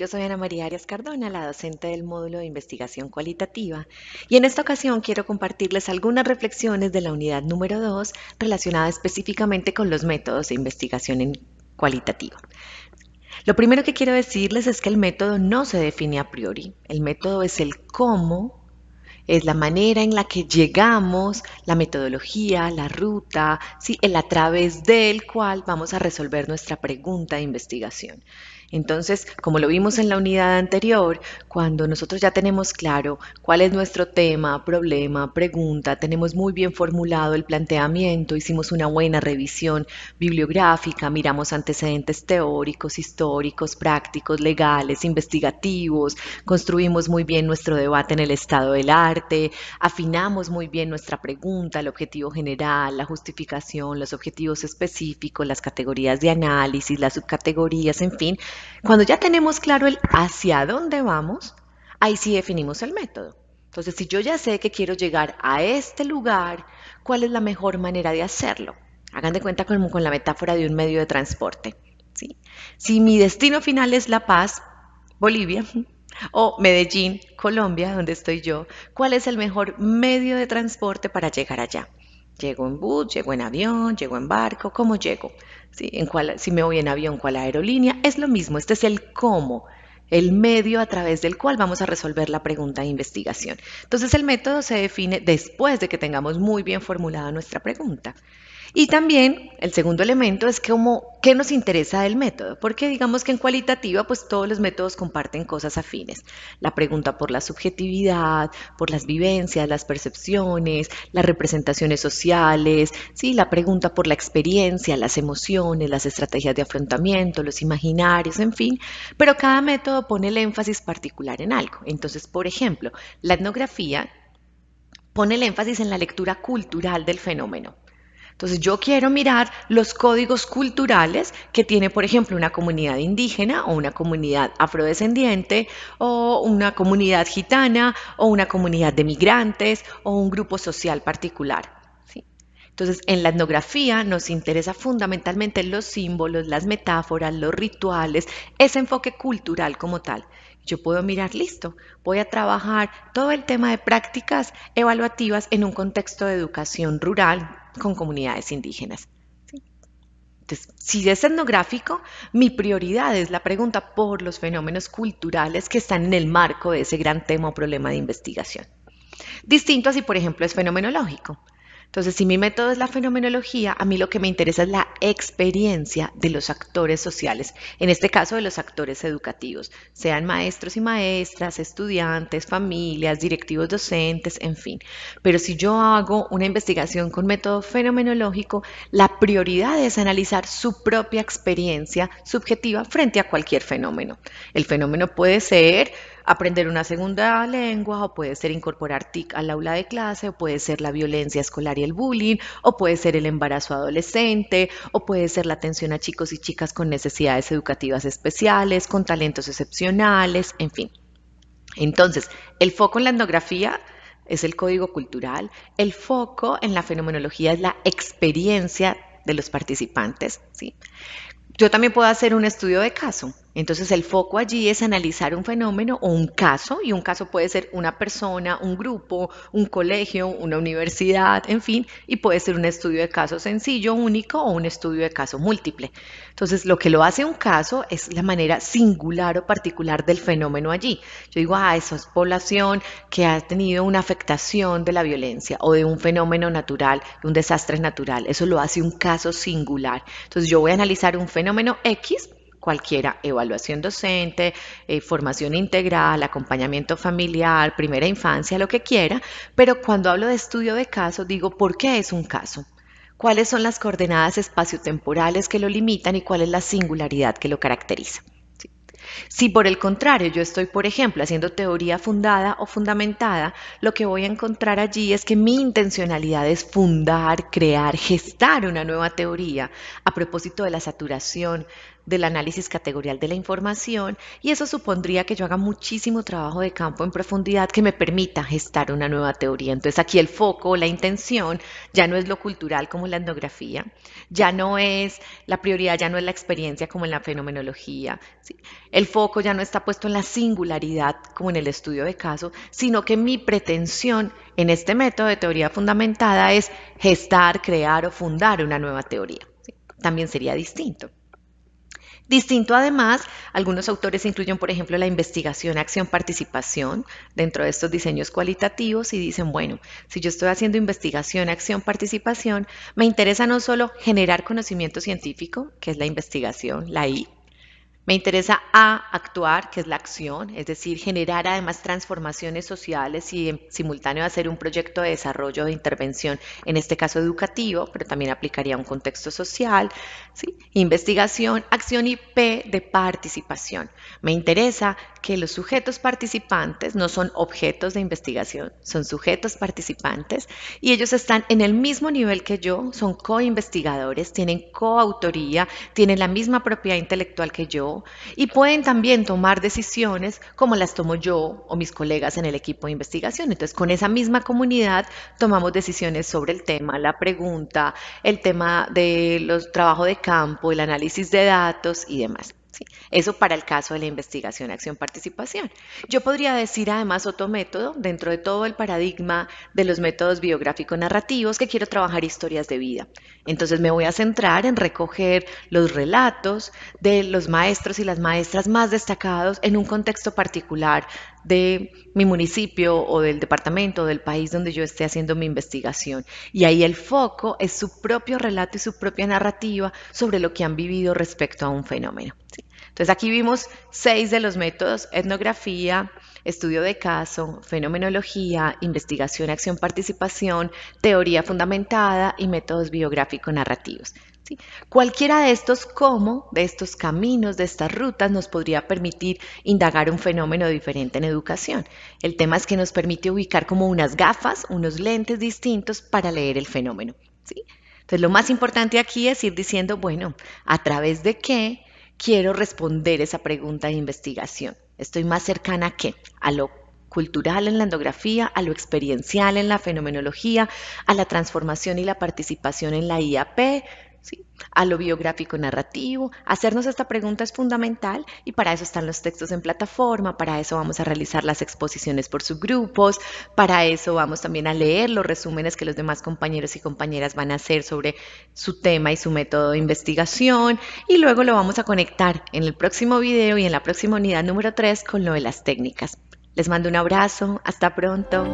Yo soy Ana María Arias Cardona, la docente del módulo de investigación cualitativa, y en esta ocasión quiero compartirles algunas reflexiones de la unidad número 2 relacionada específicamente con los métodos de investigación en cualitativa. Lo primero que quiero decirles es que el método no se define a priori, el método es el cómo es la manera en la que llegamos, la metodología, la ruta, el a través del cual vamos a resolver nuestra pregunta de investigación. Entonces, como lo vimos en la unidad anterior, cuando nosotros ya tenemos claro cuál es nuestro tema, problema, pregunta, tenemos muy bien formulado el planteamiento, hicimos una buena revisión bibliográfica, miramos antecedentes teóricos, históricos, prácticos, legales, investigativos, construimos muy bien nuestro debate en el estado del arte, afinamos muy bien nuestra pregunta, el objetivo general, la justificación, los objetivos específicos, las categorías de análisis, las subcategorías, en fin, cuando ya tenemos claro el hacia dónde vamos, ahí sí definimos el método. Entonces, si yo ya sé que quiero llegar a este lugar, ¿cuál es la mejor manera de hacerlo? Hagan de cuenta con la metáfora de un medio de transporte. Si mi destino final es La Paz, Bolivia, o Medellín, Colombia, donde estoy yo, ¿cuál es el mejor medio de transporte para llegar allá? Llego en bus, llego en avión, llego en barco, ¿cómo llego? ¿En si me voy en avión, ¿cuál aerolínea? Es lo mismo, este es el cómo, el medio a través del cual vamos a resolver la pregunta de investigación. Entonces el método se define después de que tengamos muy bien formulada nuestra pregunta. Y también el segundo elemento es como, qué nos interesa del método, porque digamos que en cualitativa pues todos los métodos comparten cosas afines. La pregunta por la subjetividad, por las vivencias, las percepciones, las representaciones sociales, ¿sí? la pregunta por la experiencia, las emociones, las estrategias de afrontamiento, los imaginarios, en fin, pero cada método pone el énfasis particular en algo. Entonces, por ejemplo, la etnografía pone el énfasis en la lectura cultural del fenómeno. Entonces yo quiero mirar los códigos culturales que tiene, por ejemplo, una comunidad indígena o una comunidad afrodescendiente o una comunidad gitana o una comunidad de migrantes o un grupo social particular. Entonces, en la etnografía nos interesa fundamentalmente los símbolos, las metáforas, los rituales, ese enfoque cultural como tal. Yo puedo mirar, listo, voy a trabajar todo el tema de prácticas evaluativas en un contexto de educación rural, con comunidades indígenas. Entonces, si es etnográfico, mi prioridad es la pregunta por los fenómenos culturales que están en el marco de ese gran tema o problema de investigación. Distinto así, por ejemplo es fenomenológico. Entonces, si mi método es la fenomenología, a mí lo que me interesa es la experiencia de los actores sociales, en este caso de los actores educativos, sean maestros y maestras, estudiantes, familias, directivos docentes, en fin. Pero si yo hago una investigación con método fenomenológico, la prioridad es analizar su propia experiencia subjetiva frente a cualquier fenómeno. El fenómeno puede ser aprender una segunda lengua, o puede ser incorporar TIC al aula de clase, o puede ser la violencia escolar y el bullying, o puede ser el embarazo adolescente, o puede ser la atención a chicos y chicas con necesidades educativas especiales, con talentos excepcionales, en fin. Entonces, el foco en la etnografía es el código cultural, el foco en la fenomenología es la experiencia de los participantes. ¿sí? Yo también puedo hacer un estudio de caso. Entonces el foco allí es analizar un fenómeno o un caso, y un caso puede ser una persona, un grupo, un colegio, una universidad, en fin, y puede ser un estudio de caso sencillo, único o un estudio de caso múltiple. Entonces lo que lo hace un caso es la manera singular o particular del fenómeno allí. Yo digo, ah, esa es población que ha tenido una afectación de la violencia o de un fenómeno natural, un desastre natural. Eso lo hace un caso singular. Entonces yo voy a analizar un fenómeno X cualquiera, evaluación docente, eh, formación integral, acompañamiento familiar, primera infancia, lo que quiera, pero cuando hablo de estudio de caso digo, ¿por qué es un caso? ¿Cuáles son las coordenadas espaciotemporales que lo limitan y cuál es la singularidad que lo caracteriza? Si por el contrario yo estoy, por ejemplo, haciendo teoría fundada o fundamentada, lo que voy a encontrar allí es que mi intencionalidad es fundar, crear, gestar una nueva teoría a propósito de la saturación del análisis categorial de la información y eso supondría que yo haga muchísimo trabajo de campo en profundidad que me permita gestar una nueva teoría. Entonces aquí el foco, la intención ya no es lo cultural como en la etnografía, ya no es la prioridad, ya no es la experiencia como en la fenomenología, el foco ya no está puesto en la singularidad como en el estudio de caso, sino que mi pretensión en este método de teoría fundamentada es gestar, crear o fundar una nueva teoría. También sería distinto. Distinto además, algunos autores incluyen, por ejemplo, la investigación, acción, participación dentro de estos diseños cualitativos y dicen, bueno, si yo estoy haciendo investigación, acción, participación, me interesa no solo generar conocimiento científico, que es la investigación, la I, me interesa A, actuar, que es la acción, es decir, generar además transformaciones sociales y simultáneo hacer un proyecto de desarrollo de intervención, en este caso educativo, pero también aplicaría un contexto social, investigación, acción y P de participación. Me interesa que los sujetos participantes no son objetos de investigación, son sujetos participantes y ellos están en el mismo nivel que yo, son co-investigadores, tienen coautoría, tienen la misma propiedad intelectual que yo y pueden también tomar decisiones como las tomo yo o mis colegas en el equipo de investigación. Entonces, con esa misma comunidad tomamos decisiones sobre el tema, la pregunta, el tema de los trabajos de campo, el análisis de datos y demás. Eso para el caso de la investigación, acción, participación. Yo podría decir además otro método dentro de todo el paradigma de los métodos biográfico narrativos que quiero trabajar historias de vida. Entonces me voy a centrar en recoger los relatos de los maestros y las maestras más destacados en un contexto particular de mi municipio o del departamento o del país donde yo esté haciendo mi investigación. Y ahí el foco es su propio relato y su propia narrativa sobre lo que han vivido respecto a un fenómeno. Entonces aquí vimos seis de los métodos, etnografía, estudio de caso, fenomenología, investigación, acción, participación, teoría fundamentada y métodos biográficos narrativos Cualquiera de estos cómo, de estos caminos, de estas rutas, nos podría permitir indagar un fenómeno diferente en educación. El tema es que nos permite ubicar como unas gafas, unos lentes distintos para leer el fenómeno. ¿sí? Entonces, lo más importante aquí es ir diciendo, bueno, a través de qué quiero responder esa pregunta de investigación. Estoy más cercana a qué? A lo cultural en la endografía, a lo experiencial en la fenomenología, a la transformación y la participación en la IAP, a lo biográfico narrativo. Hacernos esta pregunta es fundamental y para eso están los textos en plataforma, para eso vamos a realizar las exposiciones por subgrupos, para eso vamos también a leer los resúmenes que los demás compañeros y compañeras van a hacer sobre su tema y su método de investigación y luego lo vamos a conectar en el próximo video y en la próxima unidad número 3 con lo de las técnicas. Les mando un abrazo, hasta pronto.